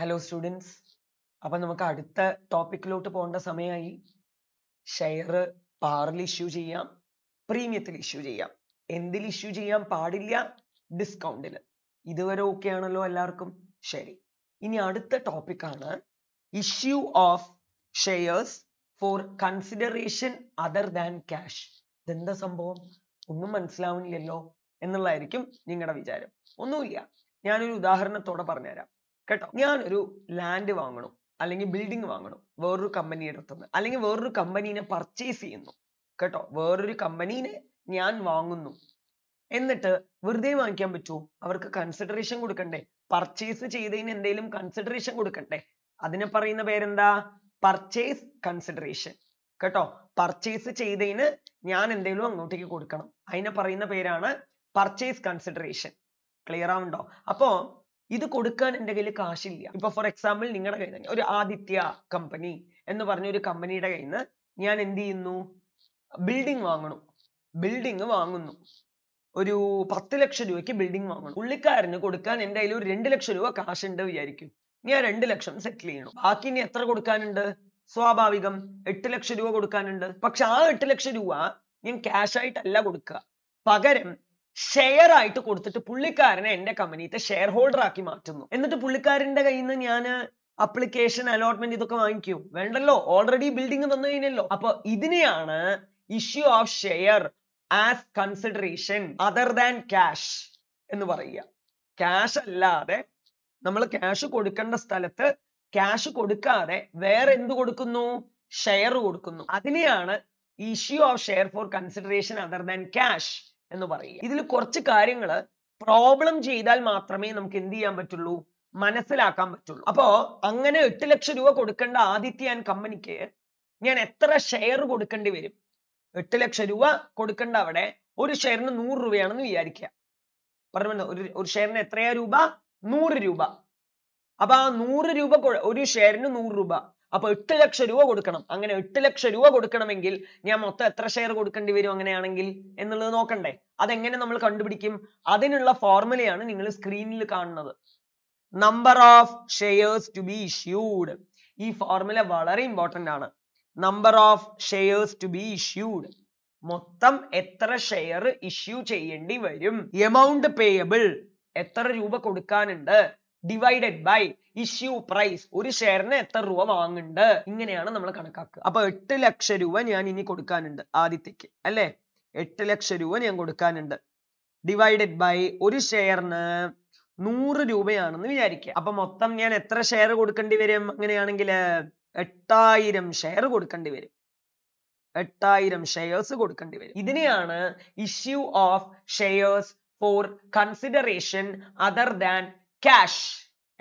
hello students അപ്പൊ നമുക്ക് അടുത്ത ടോപ്പിക്കിലോട്ട് പോകേണ്ട സമയമായി ഷെയർ പാറിൽ ഇഷ്യൂ ചെയ്യാം പ്രീമിയത്തിൽ ഇഷ്യൂ ചെയ്യാം എന്തിൽ ഇഷ്യൂ ചെയ്യാൻ പാടില്ല ഡിസ്കൗണ്ടിൽ ഇതുവരെ ഓക്കെ ആണല്ലോ എല്ലാവർക്കും ശരി ഇനി അടുത്ത ടോപ്പിക്കാണ് issue of shares for consideration other than cash ഇതെന്താ സംഭവം ഒന്നും മനസ്സിലാവുന്നില്ലല്ലോ എന്നുള്ളതായിരിക്കും നിങ്ങളുടെ വിചാരം ഒന്നുമില്ല ഞാനൊരു ഉദാഹരണത്തോടെ പറഞ്ഞുതരാം കേട്ടോ ഞാൻ ഒരു ലാൻഡ് വാങ്ങണു അല്ലെങ്കിൽ ബിൽഡിംഗ് വാങ്ങണു വേറൊരു കമ്പനിയുടെ അടുത്തുനിന്ന് അല്ലെങ്കിൽ വേറൊരു കമ്പനീനെ പർച്ചേസ് ചെയ്യുന്നു കേട്ടോ വേറൊരു കമ്പനീനെ ഞാൻ വാങ്ങുന്നു എന്നിട്ട് വെറുതെ വാങ്ങിക്കാൻ പറ്റുമോ അവർക്ക് കൺസിഡറേഷൻ കൊടുക്കണ്ടേ പർച്ചേസ് ചെയ്തതിന് എന്തെങ്കിലും കൺസിഡറേഷൻ കൊടുക്കണ്ടേ അതിനെ പറയുന്ന പേരെന്താ പർച്ചേസ് കൺസിഡറേഷൻ കേട്ടോ പർച്ചേസ് ചെയ്തതിന് ഞാൻ എന്തെങ്കിലും അങ്ങോട്ടേക്ക് കൊടുക്കണം അതിനെ പറയുന്ന പേരാണ് പർച്ചേസ് കൺസിഡറേഷൻ ക്ലിയർ ആവുന്നുണ്ടോ അപ്പോ ഇത് കൊടുക്കാൻ എൻ്റെ കയ്യിൽ കാശില്ല ഇപ്പൊ ഫോർ എക്സാമ്പിൾ നിങ്ങളുടെ കയ്യിൽ ഒരു ആദിത്യ കമ്പനി എന്ന് പറഞ്ഞ ഒരു കമ്പനിയുടെ കയ്യിൽ നിന്ന് ഞാൻ എന്ത് ചെയ്യുന്നു ബിൽഡിംഗ് വാങ്ങണം ബിൽഡിംഗ് വാങ്ങുന്നു ഒരു പത്ത് ലക്ഷം രൂപയ്ക്ക് ബിൽഡിംഗ് വാങ്ങണം പുള്ളിക്കാരന് കൊടുക്കാൻ എൻ്റെ കയ്യിൽ ഒരു രണ്ട് ലക്ഷം രൂപ കാശുണ്ട് വിചാരിക്കും ഞാൻ രണ്ട് ലക്ഷം സെറ്റിൽ ചെയ്യണം ബാക്കി ഇനി എത്ര കൊടുക്കാനുണ്ട് സ്വാഭാവികം എട്ട് ലക്ഷം രൂപ കൊടുക്കാനുണ്ട് പക്ഷെ ആ എട്ട് ലക്ഷം രൂപ ഞാൻ ക്യാഷ് ആയിട്ടല്ല കൊടുക്കുക പകരം ഷെയർ ആയിട്ട് കൊടുത്തിട്ട് പുള്ളിക്കാരനെ എൻ്റെ കമ്പനിയിലത്തെ ഷെയർ ഹോൾഡർ ആക്കി മാറ്റുന്നു എന്നിട്ട് പുള്ളിക്കാരൻ്റെ കയ്യിൽ നിന്ന് ഞാൻ അപ്ലിക്കേഷൻ അലോട്ട്മെന്റ് ഇതൊക്കെ വാങ്ങിക്കും വേണ്ടല്ലോ ഓൾറെഡി ബിൽഡിംഗ് തന്നു കഴിഞ്ഞല്ലോ അപ്പൊ ഇതിനെയാണ് issue of share as consideration other than cash എന്ന് പറയുക ക്യാഷ് അല്ലാതെ നമ്മൾ ക്യാഷ് കൊടുക്കേണ്ട സ്ഥലത്ത് ക്യാഷ് കൊടുക്കാതെ വേറെ എന്ത് കൊടുക്കുന്നു ഷെയർ കൊടുക്കുന്നു അതിനെയാണ് issue of share for consideration other than cash എന്ന് പറയുക ഇതിൽ കുറച്ച് കാര്യങ്ങൾ പ്രോബ്ലം ചെയ്താൽ മാത്രമേ നമുക്ക് എന്ത് ചെയ്യാൻ പറ്റുള്ളൂ മനസ്സിലാക്കാൻ പറ്റുള്ളൂ അപ്പോ അങ്ങനെ എട്ട് ലക്ഷം രൂപ കൊടുക്കേണ്ട ആദിത്യ കമ്പനിക്ക് ഞാൻ എത്ര ഷെയർ കൊടുക്കേണ്ടി വരും എട്ട് ലക്ഷം രൂപ കൊടുക്കേണ്ട അവിടെ ഒരു ഷെയറിന് നൂറ് രൂപയാണെന്ന് വിചാരിക്കുക പറഞ്ഞു ഒരു ഒരു ഷെയറിന് എത്രയാ രൂപ നൂറ് രൂപ അപ്പൊ ആ നൂറ് രൂപ ഒരു ഷെയറിന് നൂറ് രൂപ അപ്പൊ എട്ട് ലക്ഷം രൂപ കൊടുക്കണം അങ്ങനെ എട്ട് ലക്ഷം രൂപ കൊടുക്കണമെങ്കിൽ ഞാൻ മൊത്തം എത്ര share കൊടുക്കേണ്ടി വരും അങ്ങനെയാണെങ്കിൽ എന്നുള്ളത് നോക്കണ്ടേ അതെങ്ങനെ നമ്മൾ കണ്ടുപിടിക്കും അതിനുള്ള formula യാണ് നിങ്ങൾ screen ൽ കാണുന്നത് number of shares to be issued ഈ formula വളരെ important ആണ് number of shares to be issued മൊത്തം എത്ര share issue ചെയ്യേണ്ടി വരും amount payable എത്ര രൂപ കൊടുക്കാനുണ്ട് divided by ഇഷ്യൂ പ്രൈസ് ഒരു ഷെയറിന് എത്ര രൂപ വാങ്ങുന്നുണ്ട് ഇങ്ങനെയാണ് നമ്മൾ കണക്കാക്കുക അപ്പൊ എട്ട് ലക്ഷം രൂപ ഞാൻ ഇനി കൊടുക്കാനുണ്ട് ആദ്യത്തേക്ക് അല്ലെ എട്ട് ലക്ഷം രൂപ ഞാൻ കൊടുക്കാനുണ്ട് ഡിവൈഡഡ് ബൈ ഒരു ഷെയറിന് നൂറ് രൂപയാണെന്ന് വിചാരിക്കുക അപ്പൊ മൊത്തം ഞാൻ എത്ര ഷെയർ കൊടുക്കേണ്ടി വരും അങ്ങനെയാണെങ്കിൽ എട്ടായിരം ഷെയർ കൊടുക്കേണ്ടി വരും എട്ടായിരം ഷെയർസ് കൊടുക്കേണ്ടി വരും ഇതിനെയാണ് issue of shares for consideration other than cash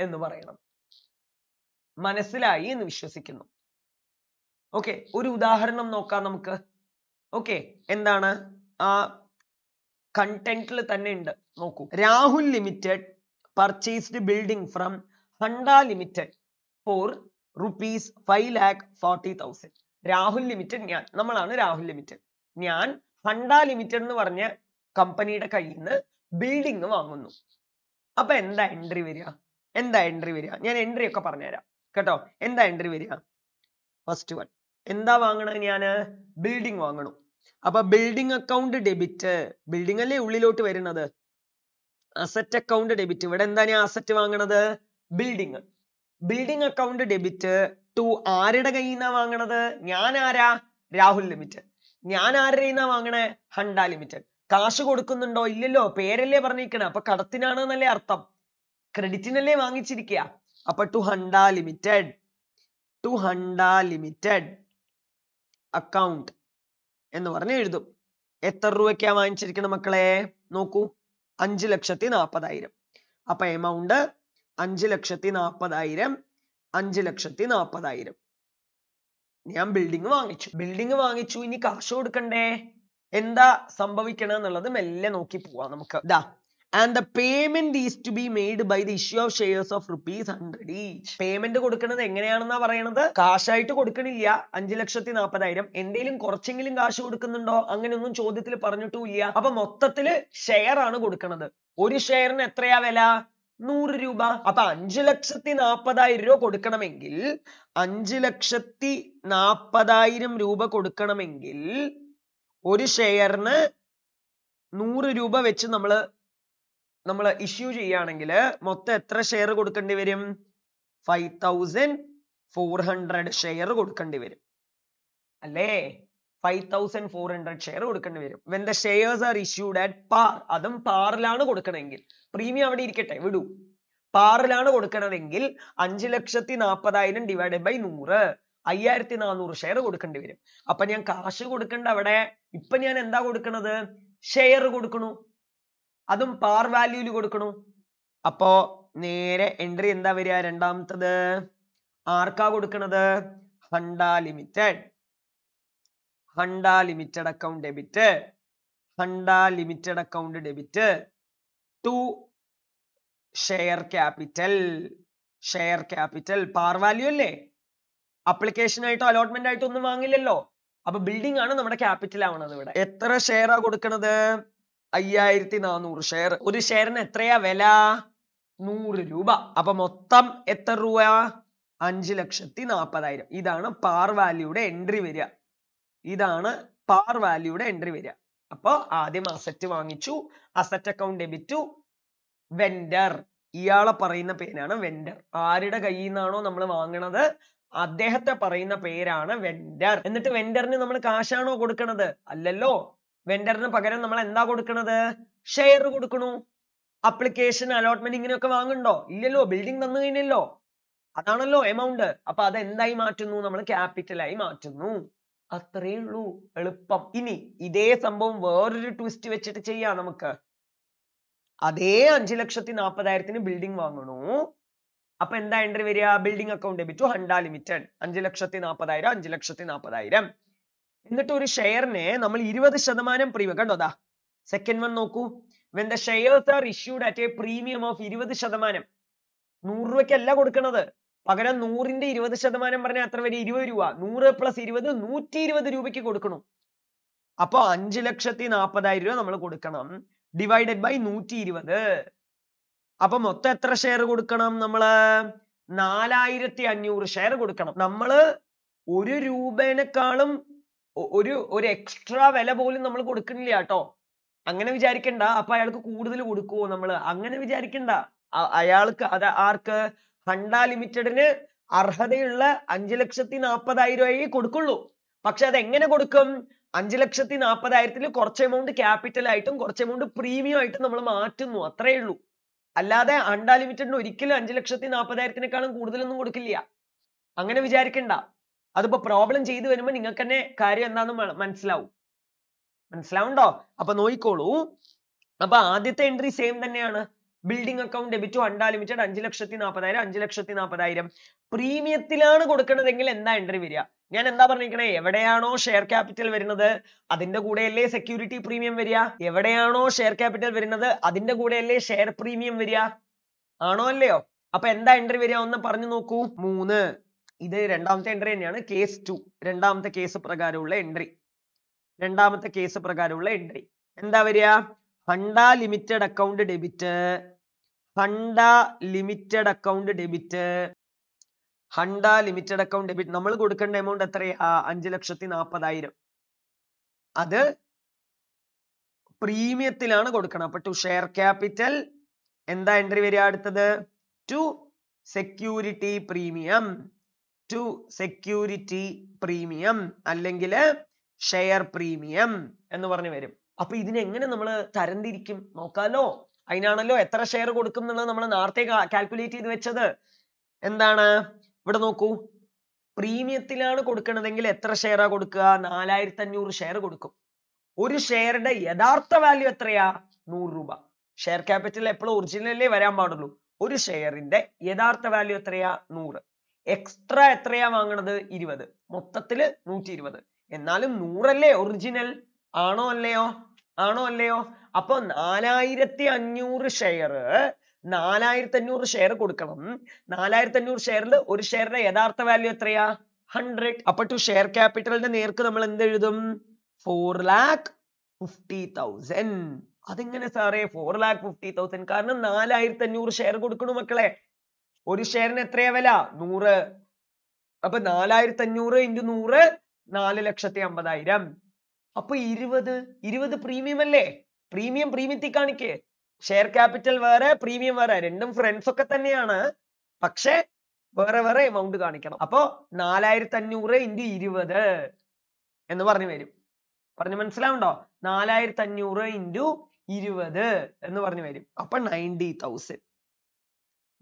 എന്ന് പറയണം മനസ്സിലായി എന്ന് വിശ്വസിക്കുന്നു ഓക്കെ ഒരു ഉദാഹരണം നോക്കാം നമുക്ക് ഓക്കെ എന്താണ് ആ കണ്ടന്റിൽ തന്നെ ഉണ്ട് നോക്കൂ Rahul limited purchased building from Hunda limited for rupees five lakh forty thousand Rahul limited ഞാൻ നമ്മളാണ് രാഹുൽ ലിമിറ്റഡ് ഞാൻ ഹണ്ട ലിമിറ്റഡ് എന്ന് പറഞ്ഞ കമ്പനിയുടെ കയ്യിൽ നിന്ന് ബിൽഡിംഗ് വാങ്ങുന്നു അപ്പൊ എന്താ എൻട്രി വരിക എന്താ എൻട്രി വരിക ഞാൻ എൻട്രി ഒക്കെ പറഞ്ഞുതരാം കേട്ടോ എന്താ എൻട്രി വരിക ഫസ്റ്റ് വൺ എന്താ വാങ്ങണത് ഞാൻ ബിൽഡിംഗ് വാങ്ങണം അപ്പൊ ബിൽഡിംഗ് അക്കൗണ്ട് ഡെബിറ്റ് ബിൽഡിംഗ് അല്ലേ ഉള്ളിലോട്ട് വരുന്നത് അസറ്റ് അക്കൗണ്ട് ഡെബിറ്റ് ഇവിടെ എന്താ ഞാൻ അസറ്റ് വാങ്ങണത് building building account debit to ആരുടെ കയ്യിൽ നിന്നാ വാങ്ങണത് ഞാൻ ആരാ രാഹുൽ ലിമിറ്റഡ് ഞാൻ ആരുടെ കയ്യിൽ നിന്നാ വാങ്ങണേ ഹണ്ട ലിമിറ്റഡ് കാശ് കൊടുക്കുന്നുണ്ടോ ഇല്ലല്ലോ പേരല്ലേ പറഞ്ഞിരിക്കണേ അപ്പൊ കടത്തിനാണെന്നല്ലേ അർത്ഥം ക്രെഡിറ്റിനല്ലേ വാങ്ങിച്ചിരിക്കുക അപ്പൊ to Hunda limited to Hunda limited account എന്ന് പറഞ്ഞ് എഴുതും എത്ര രൂപയ്ക്കാ വാങ്ങിച്ചിരിക്കണം മക്കളെ നോക്കൂ അഞ്ച് ലക്ഷത്തി നാൽപ്പതായിരം അപ്പൊ എമൗണ്ട് അഞ്ച് ലക്ഷത്തി നാൽപ്പതായിരം അഞ്ച് ലക്ഷത്തി നാൽപ്പതായിരം ഞാൻ ബിൽഡിംഗ് വാങ്ങിച്ചു ബിൽഡിംഗ് വാങ്ങിച്ചു ഇനി കാശ് കൊടുക്കണ്ടേ എന്താ സംഭവിക്കണം എന്നുള്ളത് മെല്ലെ നോക്കി പോവാം നമുക്ക് ഇതാ and the payment is to be made by the issue of shares of rupees hundred each payment കൊടുക്കുന്നത് എങ്ങനെയാണെന്നാ പറയണത് കാശായിട്ട് കൊടുക്കണില്ല അഞ്ച് ലക്ഷത്തി നാൽപ്പതായിരം എന്തെങ്കിലും കുറച്ചെങ്കിലും കാശ് കൊടുക്കുന്നുണ്ടോ അങ്ങനെയൊന്നും ചോദ്യത്തിൽ പറഞ്ഞിട്ടുമില്ല അപ്പൊ മൊത്തത്തിൽ ഷെയർ ആണ് കൊടുക്കണത് ഒരു ഷെയറിന് എത്രയാ വില നൂറ് രൂപ അപ്പൊ അഞ്ച് ലക്ഷത്തി നാൽപ്പതായിരം രൂപ കൊടുക്കണമെങ്കിൽ അഞ്ച് ലക്ഷത്തി നാൽപ്പതായിരം രൂപ കൊടുക്കണമെങ്കിൽ ഒരു ഷെയറിന് നൂറ് രൂപ വെച്ച് നമ്മള് നമ്മൾ ഇഷ്യൂ ചെയ്യുകയാണെങ്കിൽ മൊത്തം എത്ര ഷെയർ കൊടുക്കേണ്ടി വരും five thousand four hundred share കൊടുക്കേണ്ടി വരും അല്ലേ five thousand four hundred share കൊടുക്കേണ്ടി വരും when the shares are issued at par അതും പാറിലാണ് കൊടുക്കണമെങ്കിൽ പ്രീമിയം അവിടെ ഇരിക്കട്ടെ വിടൂ പാറിലാണ് കൊടുക്കണതെങ്കിൽ അഞ്ച് ലക്ഷത്തി നാൽപ്പതായിരം ഡിവൈഡഡ് ബൈ നൂറ് അയ്യായിരത്തി നാനൂറ് ഷെയർ കൊടുക്കേണ്ടി വരും അപ്പൊ ഞാൻ കാശ് കൊടുക്കേണ്ട അവിടെ ഇപ്പൊ ഞാൻ എന്താ കൊടുക്കണത് ഷെയർ കൊടുക്കണു അതും par value കൊടുക്കണു അപ്പോ നേരെ entry എന്താ വരിക രണ്ടാമത്തത് ആർക്കാ കൊടുക്കണത് ഹണ്ട limited ഹണ്ട limited account debit ഹണ്ട limited account debit to share capital share capital par value അല്ലേ application ആയിട്ടോ allotment ആയിട്ടോ ഒന്നും വാങ്ങില്ലല്ലോ അപ്പൊ building ആണ് നമ്മുടെ capital ആവണത് ഇവിടെ എത്ര share ആ കൊടുക്കണത് അയ്യായിരത്തി നാനൂറ് ഷെയർ ഒരു ഷെയറിന് എത്രയാ വില നൂറ് രൂപ അപ്പൊ മൊത്തം എത്ര രൂപ അഞ്ച് ലക്ഷത്തി നാൽപ്പതായിരം ഇതാണ് പാർ വാല്യൂടെ എൻട്രി വരിക ഇതാണ് പാർ വാല്യൂടെ എൻട്രി വരിക അപ്പോ ആദ്യം അസറ്റ് വാങ്ങിച്ചു അസറ്റ് അക്കൗണ്ട് ഡെബിറ്റു വെൻഡർ ഇയാളെ പറയുന്ന പേരാണ് വെൻഡർ ആരുടെ കയ്യിൽ നിന്നാണോ നമ്മൾ വാങ്ങണത് അദ്ദേഹത്തെ പറയുന്ന പേരാണ് വെൻഡർ എന്നിട്ട് വെൻഡറിന് നമ്മൾ കാശാണോ കൊടുക്കണത് അല്ലല്ലോ വെണ്ടറിന് പകരം നമ്മൾ എന്താ കൊടുക്കണത് ഷെയർ കൊടുക്കണു അപ്ലിക്കേഷൻ അലോട്ട്മെന്റ് ഇങ്ങനെയൊക്കെ വാങ്ങണ്ടോ ഇല്ലല്ലോ ബിൽഡിംഗ് തന്നു കഴിഞ്ഞല്ലോ അതാണല്ലോ എമൗണ്ട് അപ്പൊ അത് എന്തായി മാറ്റുന്നു നമ്മൾ ക്യാപിറ്റലായി മാറ്റുന്നു അത്രേ ഉള്ളൂ എളുപ്പം ഇനി ഇതേ സംഭവം വേറൊരു ട്വിസ്റ്റ് വെച്ചിട്ട് ചെയ്യാം നമുക്ക് അതേ അഞ്ചു ലക്ഷത്തി നാപ്പതിനായിരത്തിന് ബിൽഡിംഗ് വാങ്ങണു അപ്പൊ എന്താ എൻട്രി വരിക building account debit to Hunda limited അഞ്ചു ലക്ഷത്തി നാപ്പതിനായിരം അഞ്ചു ലക്ഷത്തി നാപ്പതിനായിരം എന്നിട്ട് ഒരു ഷെയറിനെ നമ്മൾ ഇരുപത് ശതമാനം പ്രീമിയം കണ്ടോ അതാ സെക്കൻഡ് വൺ നോക്കൂ when the shares are issued at a premium of ഇരുപത് ശതമാനം നൂറ് രൂപയ്ക്കല്ല കൊടുക്കണത് പകരം നൂറിന്റെ ഇരുപത് ശതമാനം പറഞ്ഞാൽ അത്ര വരെ ഇരുപത് രൂപ നൂറ് പ്ലസ് ഇരുപത് നൂറ്റി ഇരുപത് രൂപയ്ക്ക് കൊടുക്കണം അപ്പൊ അഞ്ച് ലക്ഷത്തി നാൽപ്പതായിരം രൂപ നമ്മൾ കൊടുക്കണം ഡിവൈഡഡ് ബൈ നൂറ്റി ഇരുപത് അപ്പൊ മൊത്തം എത്ര ഷെയർ കൊടുക്കണം നമ്മള് നാലായിരത്തി അഞ്ഞൂറ് ഷെയർ കൊടുക്കണം നമ്മള് ഒരു രൂപേനെക്കാളും ഒരു ഒരു എക്സ്ട്രാ വില പോലും നമ്മൾ കൊടുക്കുന്നില്ല കേട്ടോ അങ്ങനെ വിചാരിക്കണ്ട അപ്പൊ അയാൾക്ക് കൂടുതൽ കൊടുക്കുവോ നമ്മൾ അങ്ങനെ വിചാരിക്കണ്ട അയാൾക്ക് അത് ആർക്ക് ഹണ്ട ലിമിറ്റഡിന് അർഹതയുള്ള അഞ്ചു ലക്ഷത്തി നാൽപ്പതായിരം രൂപയെ കൊടുക്കുള്ളൂ പക്ഷെ അത് എങ്ങനെ കൊടുക്കും അഞ്ചു ലക്ഷത്തി നാൽപ്പതായിരത്തിൽ കുറച്ച് എമൗണ്ട് ക്യാപിറ്റൽ ആയിട്ടും കുറച്ച് എമൗണ്ട് പ്രീമിയം ആയിട്ടും നമ്മൾ മാറ്റുന്നു അത്രേ ഉള്ളൂ അല്ലാതെ അൺഡാലിമിറ്റഡിന് ഒരിക്കലും അഞ്ചു ലക്ഷത്തി കൂടുതൽ കൂടുതലൊന്നും കൊടുക്കില്ല അങ്ങനെ വിചാരിക്കണ്ട അതിപ്പോ പ്രോബ്ലം ചെയ്തു വരുമ്പോൾ നിങ്ങൾക്ക് തന്നെ കാര്യം എന്താണെന്ന് മനസ്സിലാവും മനസ്സിലാവുണ്ടോ അപ്പൊ നോക്കിക്കോളൂ അപ്പൊ ആദ്യത്തെ എൻട്രി സെയിം തന്നെയാണ് building account debit one limited അഞ്ച് ലക്ഷത്തി നാൽപ്പതായിരം അഞ്ച് ലക്ഷത്തി നാൽപ്പതായിരം പ്രീമിയത്തിലാണ് കൊടുക്കണതെങ്കിൽ എന്താ എൻട്രി വരിക ഞാൻ എന്താ പറഞ്ഞിരിക്കണേ എവിടെയാണോ ഷെയർ ക്യാപിറ്റൽ വരുന്നത് അതിന്റെ കൂടെയല്ലേ സെക്യൂരിറ്റി പ്രീമിയം വരിക എവിടെയാണോ ഷെയർ ക്യാപിറ്റൽ വരുന്നത് അതിന്റെ കൂടെയല്ലേ ഷെയർ പ്രീമിയം വരിക ആണോ അല്ലയോ അപ്പൊ എന്താ എൻട്രി വരിക ഒന്ന് പറഞ്ഞു നോക്കൂ മൂന്ന് ഇത് രണ്ടാമത്തെ എൻട്രി തന്നെയാണ് കേസ് ടു രണ്ടാമത്തെ കേസ് പ്രകാരമുള്ള എൻട്രി രണ്ടാമത്തെ കേസ് പ്രകാരമുള്ള എൻട്രി എന്താ വരിക Funda limited account debit Funda limited account debit Hunda limited account debit നമ്മൾ കൊടുക്കേണ്ട എമൗണ്ട് എത്രയാ അഞ്ച് ലക്ഷത്തി നാൽപ്പതായിരം അത് പ്രീമിയത്തിലാണ് കൊടുക്കണം അപ്പൊ ടു ഷെയർ ക്യാപിറ്റൽ എന്താ എൻട്രി വരിക അടുത്തത് to security premium to security premium അല്ലെങ്കിൽ ഷെയർ പ്രീമിയം എന്ന് പറഞ്ഞു വരും അപ്പൊ ഇതിനെങ്ങനെ നമ്മൾ തരംതിരിക്കും നോക്കാലോ അതിനാണല്ലോ എത്ര ഷെയർ കൊടുക്കും എന്നുള്ളത് നമ്മൾ നേരത്തെ കാൽക്കുലേറ്റ് ചെയ്ത് വെച്ചത് എന്താണ് ഇവിടെ നോക്കൂ പ്രീമിയത്തിലാണ് കൊടുക്കണതെങ്കിൽ എത്ര ഷെയറാ കൊടുക്കുക നാലായിരത്തി അഞ്ഞൂറ് ഷെയർ കൊടുക്കും ഒരു ഷെയറുടെ യഥാർത്ഥ വാല്യൂ എത്രയാ നൂറ് രൂപ ഷെയർ ക്യാപിറ്റൽ എപ്പോഴും ഒറിജിനലേ വരാൻ പാടുള്ളൂ ഒരു ഷെയറിന്റെ യഥാർത്ഥ വാല്യൂ എത്രയാ നൂറ് എക്സ്ട്രാ എത്രയാ വാങ്ങണത് ഇരുപത് മൊത്തത്തില് നൂറ്റി ഇരുപത് എന്നാലും നൂറല്ലേ ഒറിജിനൽ ആണോ അല്ലയോ ആണോ അല്ലയോ അപ്പൊ നാലായിരത്തി അഞ്ഞൂറ് ഷെയർ നാലായിരത്തി അഞ്ഞൂറ് ഷെയർ കൊടുക്കണം നാലായിരത്തി അഞ്ഞൂറ് ഷെയറിൽ ഒരു ഷെയറിന്റെ യഥാർത്ഥ വാല്യൂ എത്രയാ ഹൺഡ്രഡ് അപ്പൊ ടു ഷെയർ ക്യാപിറ്റലിന്റെ നേർക്ക് നമ്മൾ എന്ത് എഴുതും ഫോർ ലാക്ക് ഫിഫ്റ്റി തൗസൻഡ് അതെങ്ങനെ സാറേ ഫോർ ലാക്ക് ഫിഫ്റ്റി തൗസൻഡ് കാരണം നാലായിരത്തി അഞ്ഞൂറ് ഷെയർ കൊടുക്കണു മക്കളെ ഒരു ഷെയറിന് എത്രയാ വില നൂറ് അപ്പൊ നാലായിരത്തി അഞ്ഞൂറ് into നൂറ് നാല് ലക്ഷത്തി അമ്പതായിരം അപ്പൊ ഇരുപത് ഇരുപത് പ്രീമിയം അല്ലേ പ്രീമിയം പ്രീമിയത്തിൽ കാണിക്കേ ഷെയർ ക്യാപിറ്റൽ വേറെ പ്രീമിയം വേറെ രണ്ടും ഫ്രണ്ട്സ് ഒക്കെ തന്നെയാണ് പക്ഷെ വേറെ വേറെ എമൗണ്ട് കാണിക്കണം അപ്പോ നാലായിരത്തി അഞ്ഞൂറ് ഇൻറ്റു ഇരുപത് എന്ന് പറഞ്ഞു വരും പറഞ്ഞു മനസ്സിലാവുണ്ടോ നാലായിരത്തി അഞ്ഞൂറ് ഇൻറ്റു ഇരുപത് എന്ന് പറഞ്ഞു വരും അപ്പൊ നയൻറ്റി തൗസൻഡ്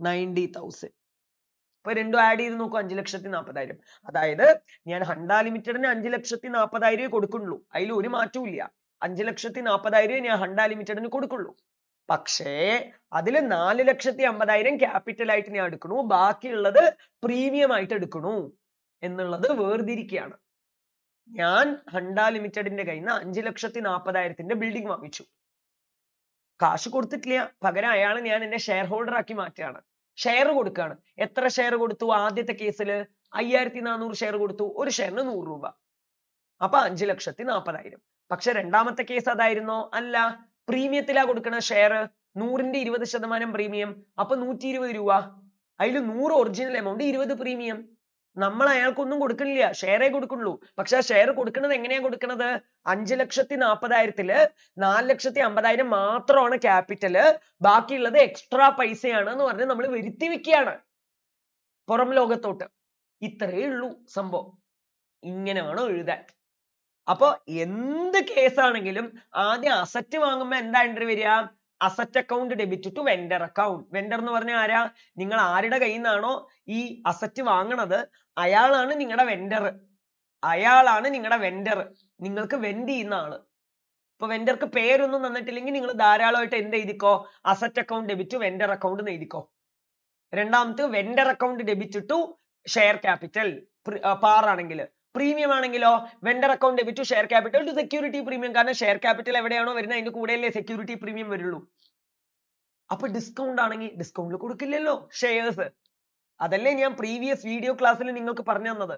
നയൻറ്റി തൗസൻഡ് ഇപ്പൊ രണ്ടും ആഡ് ചെയ്ത് നോക്കൂ അഞ്ചു ലക്ഷത്തി നാൽപ്പതായിരം അതായത് ഞാൻ ഹണ്ട ലിമിറ്റഡിന് അഞ്ചു ലക്ഷത്തി നാൽപ്പതായിരമേ കൊടുക്കുള്ളൂ അതിൽ ഒരു മാറ്റവും ഇല്ല അഞ്ചു ലക്ഷത്തി നാൽപ്പതായിരമേ ഞാൻ ഹണ്ട ലിമിറ്റഡിന് കൊടുക്കുള്ളൂ പക്ഷേ അതിൽ നാല് ലക്ഷത്തി അമ്പതായിരം ക്യാപിറ്റൽ ആയിട്ട് ഞാൻ എടുക്കണു ബാക്കിയുള്ളത് പ്രീമിയം ആയിട്ട് എടുക്കണു എന്നുള്ളത് വേർതിരിക്കുകയാണ് ഞാൻ ഹണ്ട ലിമിറ്റഡിന്റെ കയ്യിൽ നിന്ന് അഞ്ചു ലക്ഷത്തി നാൽപ്പതായിരത്തിന്റെ ബിൽഡിംഗ് വാങ്ങിച്ചു കാശ് കൊടുത്തിട്ടില്ല പകരം അയാളെ ഞാൻ എന്നെ ഷെയർ ഹോൾഡർ ആക്കി മാറ്റുകയാണ് ഷെയർ കൊടുക്കുകയാണ് എത്ര ഷെയർ കൊടുത്തു ആദ്യത്തെ കേസിൽ അയ്യായിരത്തി നാനൂറ് ഷെയർ കൊടുത്തു ഒരു ഷെയറിന് നൂറ് രൂപ അപ്പൊ അഞ്ച് ലക്ഷത്തി നാൽപ്പതായിരം പക്ഷെ രണ്ടാമത്തെ കേസ് അതായിരുന്നോ അല്ല പ്രീമിയത്തിലാ കൊടുക്കണ ഷെയർ നൂറിന്റെ ഇരുപത് ശതമാനം പ്രീമിയം അപ്പൊ നൂറ്റി ഇരുപത് രൂപ അതിൽ നൂറ് ഒറിജിനൽ എമൗണ്ട് ഇരുപത് പ്രീമിയം നമ്മൾ അയാൾക്കൊന്നും കൊടുക്കണില്ല ഷെയറേ കൊടുക്കുള്ളൂ പക്ഷെ ആ ഷെയർ കൊടുക്കുന്നത് എങ്ങനെയാ കൊടുക്കുന്നത് അഞ്ച് ലക്ഷത്തി നാൽപ്പതായിരത്തില് നാല് ലക്ഷത്തി അമ്പതായിരം മാത്രമാണ് ക്യാപിറ്റല് ബാക്കിയുള്ളത് എക്സ്ട്രാ പൈസയാണ് എന്ന് പറഞ്ഞ് നമ്മൾ വരുത്തി വെക്കുകയാണ് പുറം ലോകത്തോട്ട് ഇത്രയേ ഉള്ളൂ സംഭവം ഇങ്ങനെ വേണം എഴുതാൻ അപ്പോ എന്ത് കേസാണെങ്കിലും ആദ്യം അസറ്റ് വാങ്ങുമ്പോൾ എന്താ എൻട്രി വരിക asset account debit to vendor account vendor എന്ന് പറഞ്ഞാൽ ആരാ നിങ്ങൾ ആരുടെ കയ്യിൽ നിന്നാണോ ഈ അസറ്റ് വാങ്ങണത് അയാളാണ് നിങ്ങളുടെ vendor അയാളാണ് നിങ്ങളുടെ vendor നിങ്ങൾക്ക് vend ചെയ്യുന്ന ആള് ഇപ്പോ vendor ക്ക് പേരൊന്നും തന്നിട്ടില്ലെങ്കിൽ നിങ്ങൾ ധാരാളായിട്ട് എന്ത് എഴുതിക്കോ asset account debit to vendor account ന്ന് എഴുതിക്കോ രണ്ടാമത്തെ vendor account debit to share capital PAR ആണെങ്കിൽ premium ആണെങ്കിലോ vendor account debit to share capital to security premium കാരണം share capital എവിടെയാണോ വരുന്നത് അതിന്റെ കൂടെയല്ലേ security premium വരുള്ളൂ അപ്പോ discount ആണെങ്കിൽ discount ൽ കൊടുക്കില്ലല്ലോ shares അതല്ലേ ഞാൻ previous video class ൽ നിങ്ങൾക്ക് പറഞ്ഞു തന്നത്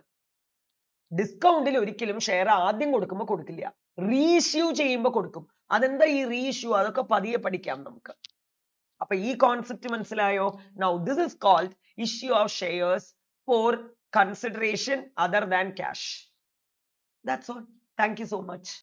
discount ൽ ഒരിക്കലും share ആദ്യം കൊടുക്കുമ്പോൾ കൊടുക്കില്ല reissue ചെയ്യുമ്പോൾ കൊടുക്കും അതെന്താ ഈ reissue അതൊക്കെ പതിയെ പഠിക്കാം നമുക്ക് അപ്പൊ ഈ concept മനസ്സിലായോ now this is called issue of shares for consideration other than cash that's all thank you so much